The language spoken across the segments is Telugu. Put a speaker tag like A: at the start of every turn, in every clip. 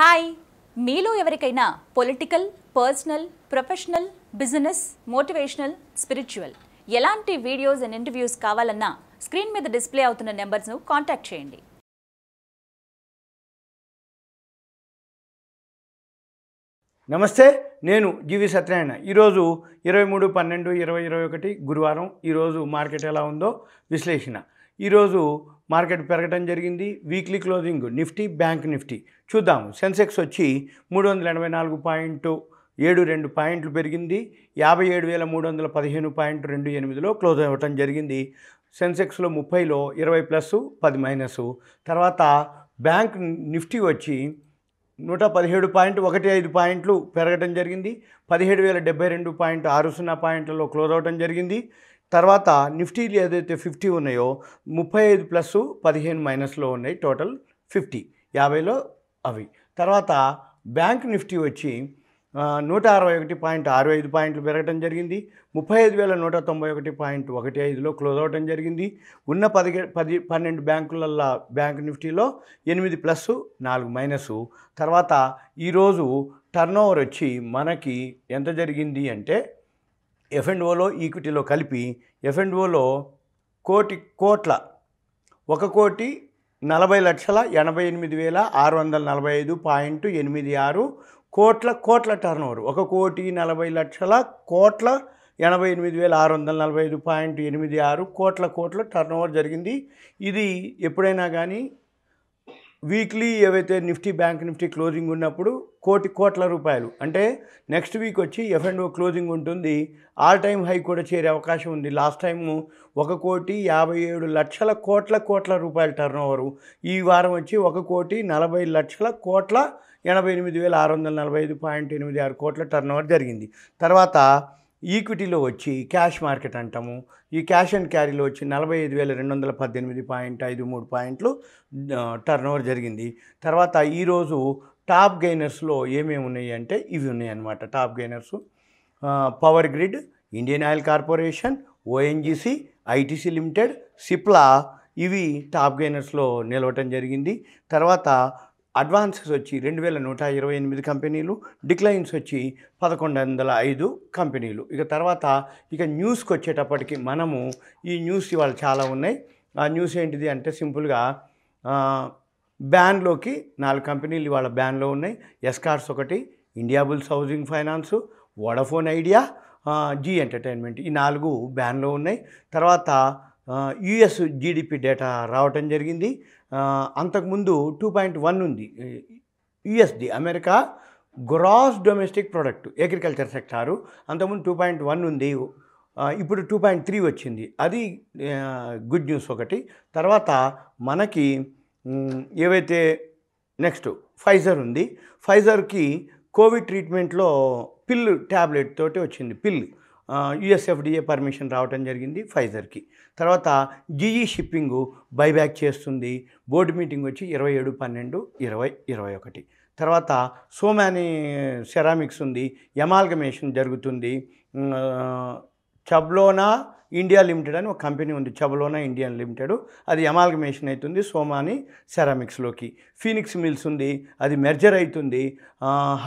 A: హాయ్ మీలో ఎవరికైనా political personal professional business motivational spiritual ఎలాంటి వీడియోస్ అండ్ ఇంటర్వ్యూస్ కావాలన్నా స్క్రీన్ మీద డిస్ప్లే అవుతున్న నెంబర్స్ను కాంటాక్ట్ చేయండి నమస్తే నేను జీవి సత్యనారాయణ ఈరోజు ఇరవై మూడు పన్నెండు ఇరవై ఇరవై ఒకటి గురువారం ఈరోజు మార్కెట్ ఎలా ఉందో విశ్లేషణ ఈరోజు మార్కెట్ పెరగడం జరిగింది weekly closing Nifty Bank Nifty చూద్దాము సెన్సెక్స్ వచ్చి మూడు వందల ఎనభై నాలుగు పాయింట్ ఏడు రెండు పాయింట్లు పెరిగింది యాభై ఏడు వేల మూడు వందల పదిహేను పాయింట్ రెండు ఎనిమిదిలో క్లోజ్ అవ్వటం జరిగింది సెన్సెక్స్లో ముప్పైలో ఇరవై ప్లస్ పది మైనస్ తర్వాత బ్యాంక్ నిఫ్టీ వచ్చి నూట పదిహేడు పాయింట్ ఒకటి ఐదు పాయింట్లు పెరగటం జరిగింది పదిహేడు వేల డెబ్బై రెండు పాయింట్ ఆరు సున్నా పాయింట్లలో క్లోజ్ అవ్వటం జరిగింది తర్వాత నిఫ్టీలు ఏదైతే ఫిఫ్టీ ఉన్నాయో ముప్పై ఐదు ప్లస్ పదిహేను మైనస్లో ఉన్నాయి టోటల్ ఫిఫ్టీ యాభైలో అవి తర్వాత బ్యాంక్ నిఫ్టీ వచ్చి నూట అరవై ఒకటి పాయింట్ అరవై ఐదు పాయింట్లు పెరగడం జరిగింది ముప్పై ఐదు వేల నూట తొంభై ఒకటి పాయింట్ ఒకటి ఐదులో క్లోజ్ అవ్వటం జరిగింది ఉన్న పది పది పన్నెండు బ్యాంకులల్లో బ్యాంక్ నిఫ్టీలో ఎనిమిది ప్లస్ నాలుగు మైనస్ తర్వాత ఈరోజు టర్నోవర్ వచ్చి మనకి ఎంత జరిగింది అంటే ఎఫ్ఎన్ఓలో ఈక్విటీలో కలిపి ఎఫ్ఎన్ఓలో కోటి కోట్ల ఒక కోటి నలభై లక్షల ఎనభై ఎనిమిది వేల ఆరు వందల నలభై ఐదు పాయింట్ ఎనిమిది ఆరు కోట్ల కోట్ల టర్న్ ఓవర్ ఒక కోటి నలభై లక్షల కోట్ల ఎనభై ఎనిమిది వేల ఆరు వందల నలభై ఐదు పాయింట్ ఎనిమిది ఆరు కోట్ల కోట్ల టర్న్ ఓవర్ జరిగింది ఇది ఎప్పుడైనా కానీ వీక్లీ ఏవైతే నిఫ్టీ బ్యాంక్ నిఫ్టీ క్లోజింగ్ ఉన్నప్పుడు కోటి కోట్ల రూపాయలు అంటే నెక్స్ట్ వీక్ వచ్చి ఎఫ్ అండ్ ఓ క్లోజింగ్ ఉంటుంది ఆల్ టైమ్ హై కూడా చేరే అవకాశం ఉంది లాస్ట్ టైము ఒక కోటి యాభై ఏడు లక్షల కోట్ల కోట్ల రూపాయల టర్న్ ఓవరు ఈ వారం వచ్చి ఒక కోటి నలభై లక్షల కోట్ల ఎనభై ఎనిమిది వేల ఆరు వందల నలభై ఐదు పాయింట్ ఎనిమిది ఆరు కోట్ల టర్న్ ఓవర్ జరిగింది తర్వాత ఈక్విటీలో వచ్చి క్యాష్ మార్కెట్ అంటాము ఈ క్యాష్ అండ్ క్యారీలో వచ్చి నలభై ఐదు వేల రెండు వందల పద్దెనిమిది పాయింట్ ఐదు మూడు పాయింట్లు టర్న్ ఓవర్ జరిగింది తర్వాత ఈరోజు టాప్ గైనర్స్లో ఏమేమి ఉన్నాయి అంటే ఇవి ఉన్నాయి అన్నమాట top gainers Power Grid Indian Oil Corporation ONGC ITC Limited Cipla ఇవి టాప్ గైనర్స్లో నిలవటం జరిగింది తర్వాత అడ్వాన్సెస్ వచ్చి రెండు వేల నూట ఇరవై ఎనిమిది కంపెనీలు డిక్లైన్స్ వచ్చి పదకొండు వందల ఐదు కంపెనీలు ఇక తర్వాత ఇక న్యూస్కి వచ్చేటప్పటికి మనము ఈ న్యూస్ ఇవాళ చాలా ఉన్నాయి ఆ న్యూస్ ఏంటిది అంటే సింపుల్గా బ్యాన్లోకి నాలుగు కంపెనీలు ఇవాళ బ్యాన్లో ఉన్నాయి ఎస్కార్స్ ఒకటి Indiabulls Housing Finance Vodafone Idea Zee Entertainment ఈ నాలుగు బ్యాన్లో ఉన్నాయి తర్వాత యుఎస్ జీడిపి డేటా రావటం జరిగింది అంతకుముందు టూ పాయింట్ వన్ ఉంది USD America gross domestic product agriculture sector అంతకుముందు టూ పాయింట్ వన్ ఉంది ఇప్పుడు టూ పాయింట్ త్రీ వచ్చింది అది గుడ్ న్యూస్ ఒకటి తర్వాత మనకి ఏవైతే నెక్స్ట్ ఫైజర్ ఉంది ఫైజర్కి కోవిడ్ ట్రీట్మెంట్లో పిల్లు ట్యాబ్లెట్ తోటి వచ్చింది పిల్లు యుఎస్ఎఫ్డిఏ పర్మిషన్ రావటం జరిగింది ఫైజర్కి తర్వాత జీఈ షిప్పింగ్ బైబ్యాక్ చేస్తుంది బోర్డు మీటింగ్ వచ్చి ఇరవై ఏడు పన్నెండు ఇరవై ఇరవై ఒకటి తర్వాత సోమాని సెరామిక్స్ ఉంది ఎమాల్గమేషన్ జరుగుతుంది చబ్లోనా ఇండియా లిమిటెడ్ అని ఒక కంపెనీ ఉంది చబలోనా ఇండియన్ లిమిటెడ్ అది ఎమాల్గమేషన్ అవుతుంది సోమాని సెరామిక్స్లోకి ఫీనిక్స్ మిల్స్ ఉంది అది మెర్జర్ అవుతుంది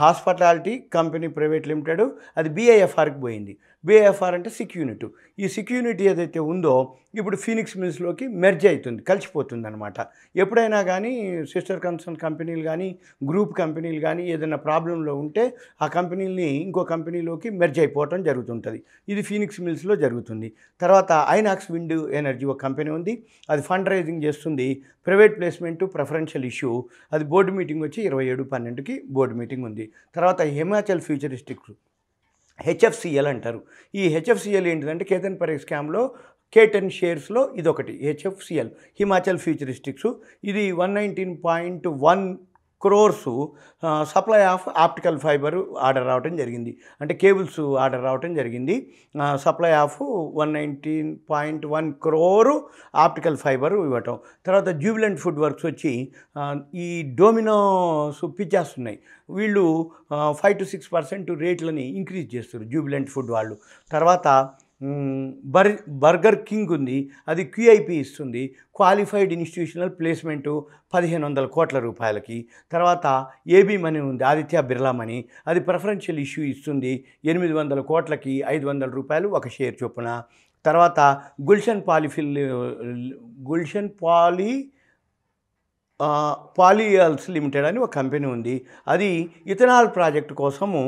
A: హాస్పిటాలిటీ కంపెనీ ప్రైవేట్ లిమిటెడ్ అది బీఐఎఫ్ఆర్కి పోయింది బీఐఎఫ్ఆర్ అంటే సిక్ యూనిట్ ఈ సిక్ యూనిట్ ఏదైతే ఉందో ఇప్పుడు ఫీనిక్స్ మిల్స్లోకి మెర్జ్ అవుతుంది కలిసిపోతుంది అనమాట ఎప్పుడైనా కానీ సిస్టర్ కన్సర్న్ కంపెనీలు కానీ గ్రూప్ కంపెనీలు కానీ ఏదైనా ప్రాబ్లంలో ఉంటే ఆ కంపెనీల్ని ఇంకో కంపెనీలోకి మెర్జ్ అయిపోవటం జరుగుతుంటుంది ఇది ఫీనిక్స్ మిల్స్లో జరుగుతుంది తర్వాత ఐనాక్స్ విండ్ ఎనర్జీ ఒక కంపెనీ ఉంది అది ఫండ్ రైజింగ్ చేస్తుంది ప్రైవేట్ ప్లేస్మెంట్ ప్రిఫరెన్షియల్ ఇష్యూ అది బోర్డు మీటింగ్ వచ్చి ఇరవై ఏడు పన్నెండుకి బోర్డు మీటింగ్ ఉంది తర్వాత హిమాచల్ ఫ్యూచరిస్టిక్ హెచ్ఎఫ్సిఎల్ అంటారు ఈ హెచ్ఎఫ్సిఎల్ ఏంటిదంటే కేతన్ పరే స్కామ్లో కే టెన్ షేర్స్లో ఇదొకటి హెచ్ఎఫ్సిఎల్ హిమాచల్ ఫ్యూచరిస్టిక్స్ ఇది one nineteen point one crores supply of optical fibre order రావటం జరిగింది అంటే కేబుల్స్ ఆర్డర్ రావటం జరిగింది supply of one nineteen point one crore optical fibre ఇవ్వటం తర్వాత జూబిలెంట్ ఫుడ్ వర్క్స్ వచ్చి ఈ డోమినోస్ ఉన్నాయి వీళ్ళు ఫైవ్ టు సిక్స్ పర్సెంట్ రేట్లని ఇంక్రీజ్ చేస్తారు జూబిలెంట్ ఫుడ్ వాళ్ళు తర్వాత బర్ బర్గర్ కింగ్ ఉంది అది క్యూఐపి ఇస్తుంది క్వాలిఫైడ్ ఇన్స్టిట్యూషనల్ ప్లేస్మెంటు పదిహేను వందల కోట్ల రూపాయలకి తర్వాత ఏబీ మనీ ఉంది ఆదిత్య బిర్లా మనీ అది ప్రిఫరెన్షియల్ ఇష్యూ ఇస్తుంది ఎనిమిది వందల కోట్లకి ఐదు వందల రూపాయలు ఒక షేర్ చొప్పున తర్వాత గుల్షన్ పాలిఫిల్ గుల్షన్ పాలీ పాలియాల్స్ లిమిటెడ్ అని ఒక కంపెనీ ఉంది అది ఇథనాల్ ప్రాజెక్ట్ కోసము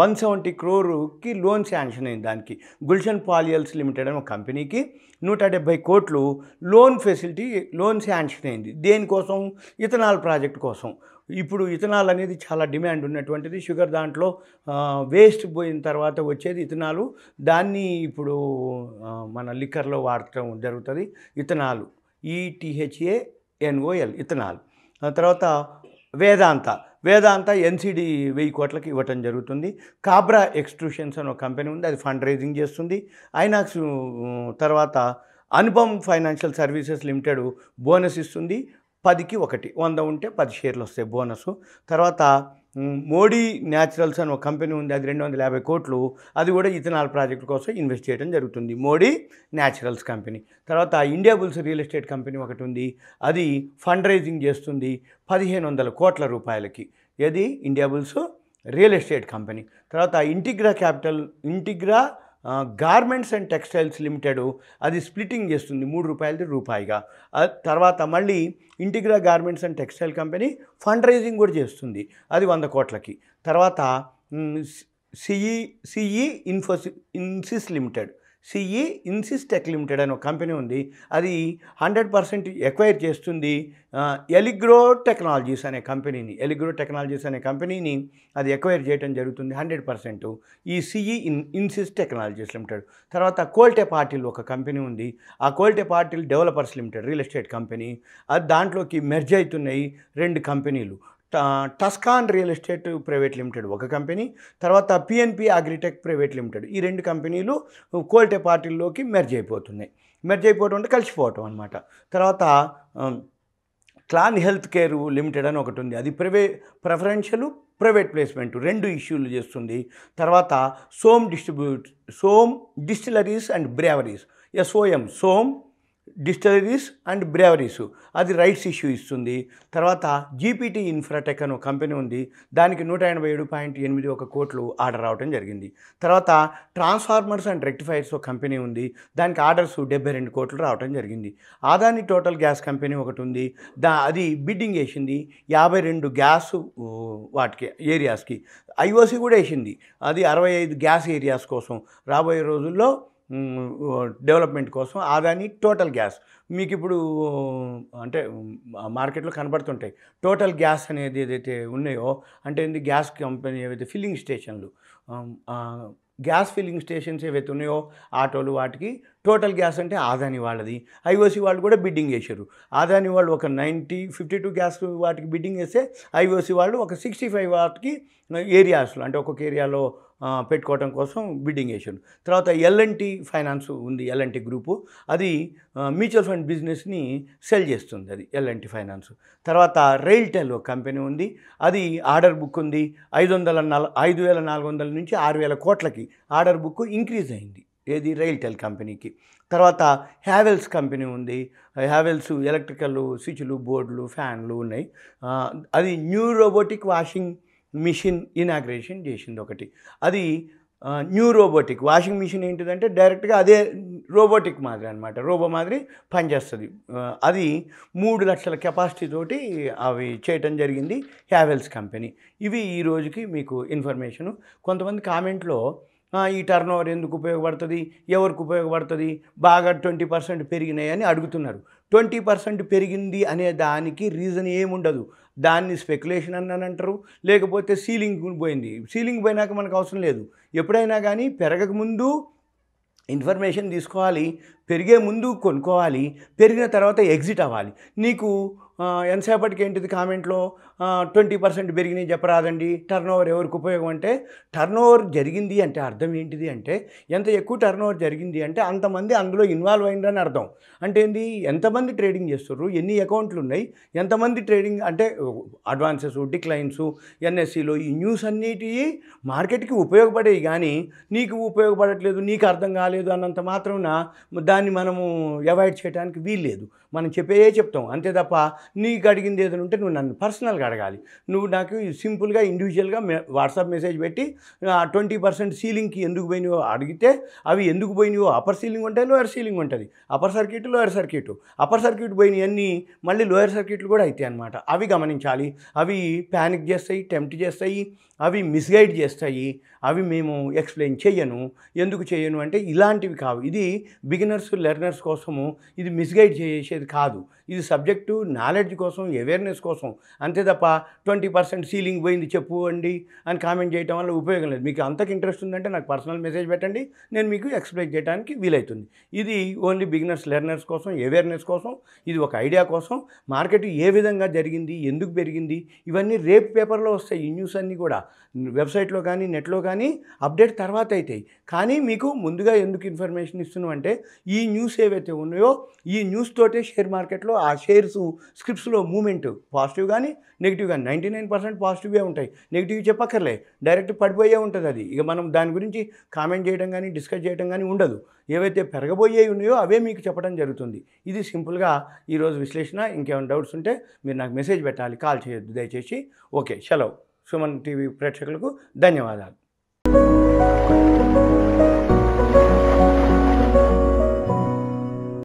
A: వన్ సెవెంటీ క్రోర్కి లోన్ శాంక్షన్ అయింది దానికి గుల్షన్ పాలియల్స్ లిమిటెడ్ అని ఒక కంపెనీకి నూట డెబ్భై కోట్లు లోన్ ఫెసిలిటీ లోన్ శాంక్షన్ అయింది దేనికోసం ఇథనాల్ ప్రాజెక్ట్ కోసం ఇప్పుడు ఇథనాల్ అనేది చాలా డిమాండ్ ఉన్నటువంటిది షుగర్ దాంట్లో వేస్ట్ పోయిన తర్వాత వచ్చేది ఇథనాలు దాన్ని ఇప్పుడు మన లిక్కర్లో వాడటం జరుగుతుంది ఇథనాలు ఈటీహెచ్ఏ ఎన్ఓఎల్ ఇథనాల్ తర్వాత వేదాంత వేదాంత ఎన్సిడి వెయ్యి కోట్లకి ఇవ్వటం జరుగుతుంది కాబ్రా ఎక్స్ట్రూషన్స్ అని ఒక కంపెనీ ఉంది అది ఫండ్ రైజింగ్ చేస్తుంది ఐనాక్స్ తర్వాత Anupam Financial Services Limited bonus ఇస్తుంది పదికి ఒకటి వంద ఉంటే పది షేర్లు వస్తాయి బోనస్ తర్వాత మోడీ న్యాచురల్స్ అని ఒక కంపెనీ ఉంది అది రెండు వందల యాభై కోట్లు అది కూడా ఇథనాల్ ప్రాజెక్ట్ కోసం ఇన్వెస్ట్ చేయడం జరుగుతుంది మోడీ న్యాచురల్స్ కంపెనీ తర్వాత Indiabulls Real estate company ఒకటి ఉంది అది ఫండ్ రైజింగ్ చేస్తుంది పదిహేను వందల కోట్ల రూపాయలకి ఇది Indiabulls Real estate company తర్వాత Integra Capital Integra Garments and Textiles Limited అది స్ప్లిటింగ్ చేస్తుంది మూడు రూపాయలది రూపాయిగా తర్వాత మళ్ళీ Integra Garments and Textile company fund raising కూడా చేస్తుంది అది వంద కోట్లకి తర్వాత సిఈ సిఈ ఇన్ఫోసి ఇన్సిస్ లిమిటెడ్ సిఈ ఇన్సిస్టెక్ లిమిటెడ్ అనే ఒక కంపెనీ ఉంది అది హండ్రెడ్ పర్సెంట్ ఎక్వైర్ చేస్తుంది ఎలిగ్రో టెక్నాలజీస్ అనే కంపెనీని ఎలిగ్రో టెక్నాలజీస్ అనే కంపెనీని అది ఎక్వైర్ చేయడం జరుగుతుంది హండ్రెడ్ పర్సెంట్ ఈ సిఈ ఇన్ ఇన్సిస్ టెక్నాలజీస్ లిమిటెడ్ తర్వాత కోల్టే పార్టీలు ఒక కంపెనీ ఉంది ఆ కోల్టే పార్టీలు Developers Limited real estate company అది దాంట్లోకి మెర్జ్ అవుతున్నాయి రెండు కంపెనీలు Tuscan Real Estate Private Limited ఒక కంపెనీ తర్వాత పిఎన్పి అగ్రిటెక్ ప్రైవేట్ లిమిటెడ్ ఈ రెండు కంపెనీలు కోల్టే పార్టీల్లోకి మెర్జ్ అయిపోతున్నాయి మెర్జ్ అయిపోవటం అంటే కలిసిపోవటం అనమాట తర్వాత క్లాన్ హెల్త్ కేర్ లిమిటెడ్ అని ఒకటి ఉంది అది ప్రైవే ప్రిఫరెన్షియల్ ప్రైవేట్ ప్లేస్మెంట్ రెండు ఇష్యూలు చేస్తుంది తర్వాత Som distribute Som Distilleries and Breweries SOM Som Distilleries and Breweries అది రైట్స్ ఇష్యూ ఇస్తుంది తర్వాత జీపీటీ ఇన్ఫ్రాటెక్ అనే కంపెనీ ఉంది దానికి నూట ఎనభై ఏడు పాయింట్ ఎనిమిది ఒక కోట్లు ఆర్డర్ రావడం జరిగింది తర్వాత ట్రాన్స్ఫార్మర్స్ అండ్ రెక్టిఫైర్స్ ఒక కంపెనీ ఉంది దానికి ఆర్డర్స్ డెబ్బై రెండు కోట్లు రావడం జరిగింది ఆదాని టోటల్ గ్యాస్ కంపెనీ ఒకటి ఉంది దా అది బిడ్డింగ్ వేసింది యాభై రెండు గ్యాస్ వాటికి ఏరియాస్కి ఐఓసి కూడా వేసింది అది అరవై ఐదు గ్యాస్ ఏరియాస్ కోసం రాబోయే రోజుల్లో డెవలప్మెంట్ కోసం ఆదాని టోటల్ గ్యాస్ మీకు ఇప్పుడు అంటే మార్కెట్లో కనబడుతుంటాయి టోటల్ గ్యాస్ అనేది ఏదైతే ఉన్నాయో అంటే గ్యాస్ కంపెనీ ఏవైతే ఫిల్లింగ్ స్టేషన్లు గ్యాస్ ఫిల్లింగ్ స్టేషన్స్ ఏవైతే ఉన్నాయో ఆటోలు వాటికి టోటల్ గ్యాస్ అంటే ఆదాని వాళ్ళది ఐఓసీ వాళ్ళు కూడా బిడ్డింగ్ చేశారు ఆదాని వాళ్ళు ఒక నైంటీ ఫిఫ్టీ టూ గ్యాస్ వాటికి బిడ్డింగ్ చేస్తే ఐఓసీ వాళ్ళు ఒక సిక్స్టీ ఫైవ్ వాటికి ఏరియాస్లో అంటే ఒక్కొక్క ఏరియాలో పెట్టుకోవటం కోసం బిడ్డింగ్ వేసాడు తర్వాత ఎల్ఎన్టీ ఫైనాన్స్ ఉంది ఎల్ఎన్టీ గ్రూపు అది మ్యూచువల్ ఫండ్ బిజినెస్ని సెల్ చేస్తుంది అది ఎల్ఎన్టీ ఫైనాన్స్ తర్వాత రైల్టెల్ కంపెనీ ఉంది అది ఆర్డర్ బుక్ ఉంది ఐదు వందల ఐదు వేల నాలుగు వందల నుంచి ఆరు వేల కోట్లకి ఆర్డర్ బుక్ ఇంక్రీజ్ అయింది ఏది రైల్టెల్ కంపెనీకి తర్వాత హ్యావెల్స్ కంపెనీ ఉంది హ్యావెల్స్ ఎలక్ట్రికల్ స్విచ్లు బోర్డులు ఫ్యాన్లు ఉన్నాయి అది new robotic washing machine inauguration చేసింది ఒకటి అది న్యూ రోబోటిక్ వాషింగ్ మిషన్ ఏంటిదంటే డైరెక్ట్గా అదే రోబోటిక్ మాదిరి అనమాట రోబో మాదిరి పనిచేస్తుంది అది మూడు లక్షల కెపాసిటీ తోటి అవి చేయటం జరిగింది హ్యావెల్స్ కంపెనీ ఇవి ఈ రోజుకి మీకు ఇన్ఫర్మేషను కొంతమంది కామెంట్లో ఈ టర్న్ ఓవర్ ఎందుకు ఉపయోగపడుతుంది ఎవరికి ఉపయోగపడుతుంది బాగా ట్వంటీ పర్సెంట్ పెరిగినాయని అడుగుతున్నారు ట్వంటీ పర్సెంట్ పెరిగింది అనే దానికి రీజన్ ఏముండదు దాన్ని స్పెక్యులేషన్ అని అంటారు లేకపోతే సీలింగ్ పోయింది సీలింగ్ పోయినాక మనకు అవసరం లేదు ఎప్పుడైనా కానీ పెరగకముందు ఇన్ఫర్మేషన్ తీసుకోవాలి పెరిగే ముందు కొనుక్కోవాలి పెరిగిన తర్వాత ఎగ్జిట్ అవ్వాలి నీకు ఎంతసేపటికి ఏంటిది కామెంట్లో ట్వంటీ పర్సెంట్ పెరిగినాయి చెప్పరాదండి టర్న్ ఓవర్ ఎవరికి ఉపయోగం అంటే టర్న్ ఓవర్ జరిగింది అంటే అర్థం ఏంటిది అంటే ఎంత ఎక్కువ టర్న్ ఓవర్ జరిగింది అంటే అంతమంది అందులో ఇన్వాల్వ్ అయిందని అర్థం అంటే ఏంది ఎంతమంది ట్రేడింగ్ చేస్తున్నారు ఎన్ని అకౌంట్లు ఉన్నాయి ఎంతమంది ట్రేడింగ్ అంటే అడ్వాన్సెస్ డిక్లైన్స్ ఎన్ఎస్సిలో ఈ న్యూస్ అన్నిటివి మార్కెట్కి ఉపయోగపడేవి కానీ నీకు ఉపయోగపడట్లేదు నీకు అర్థం కాలేదు అన్నంత మాత్రం దాన్ని మనము అవాయిడ్ చేయడానికి వీల్లేదు మనం చెప్పే చెప్తాం అంతే తప్ప నీకు అడిగింది ఏదైనా ఉంటే నువ్వు నన్ను పర్సనల్గా అడగాలి నువ్వు నాకు సింపుల్గా ఇండివిజువల్గా వాట్సాప్ మెసేజ్ పెట్టి ట్వంటీ పర్సెంట్ సీలింగ్కి ఎందుకు పోయినవో అడిగితే అవి ఎందుకు పోయినవో అప్పర్ సీలింగ్ ఉంటాయి లోయర్ సీలింగ్ ఉంటుంది upper circuit lower circuit upper circuit పోయినవన్నీ మళ్ళీ లోయర్ సర్క్యూట్లు కూడా అవుతాయి అనమాట అవి గమనించాలి అవి ప్యానిక్ చేస్తాయి టెంప్ట్ చేస్తాయి అవి మిస్గైడ్ చేస్తాయి అవి మేము ఎక్స్ప్లెయిన్ చేయను ఎందుకు చేయను అంటే ఇలాంటివి కావు ఇది బిగినర్స్ లెర్నర్స్ కోసము ఇది మిస్గైడ్ చేసేది కాదు ఇది సబ్జెక్టు నాలెడ్జ్ కోసం అవేర్నెస్ కోసం అంతే తప్ప ట్వంటీ పర్సెంట్ సీలింగ్ పోయింది చెప్పు అండి అని కామెంట్ చేయటం వల్ల ఉపయోగం లేదు మీకు అంతకు ఇంట్రెస్ట్ ఉందంటే నాకు పర్సనల్ మెసేజ్ పెట్టండి నేను మీకు ఎక్స్ప్లెయిన్ చేయడానికి వీలవుతుంది ఇది ఓన్లీ బిగినర్స్ లెర్నర్స్ కోసం అవేర్నెస్ కోసం ఇది ఒక ఐడియా కోసం మార్కెట్ ఏ విధంగా జరిగింది ఎందుకు పెరిగింది ఇవన్నీ రేపు పేపర్లో వస్తాయి ఈ న్యూస్ అన్నీ కూడా వెబ్సైట్లో కానీ నెట్లో కానీ అప్డేట్ తర్వాత అవుతాయి కానీ మీకు ముందుగా ఎందుకు ఇన్ఫర్మేషన్ ఇస్తున్నాం అంటే ఈ న్యూస్ ఏవైతే ఉన్నాయో ఈ న్యూస్ తోటే షేర్ మార్కెట్లో ఆ షేర్స్ స్క్రిప్ట్స్లో మూమెంట్ పాజిటివ్ కానీ నెగిటివ్ కానీ నైంటీ నైన్ పర్సెంట్ పాజిటివ్గా ఉంటాయి నెగిటివ్ చెప్పక్కర్లే డైరెక్ట్ పడిపోయే ఉంటుంది అది ఇక మనం దాని గురించి కామెంట్ చేయడం కానీ డిస్కస్ చేయడం కానీ ఉండదు ఏవైతే పెరగబోయేవి ఉన్నాయో అవే మీకు చెప్పడం జరుగుతుంది ఇది సింపుల్గా ఈరోజు విశ్లేషణ ఇంకేమైనా డౌట్స్ ఉంటే మీరు నాకు మెసేజ్ పెట్టాలి కాల్ చేయొద్దు దయచేసి ఓకే సెలవు సుమన్ టీవీ ప్రేక్షకులకు ధన్యవాదాలు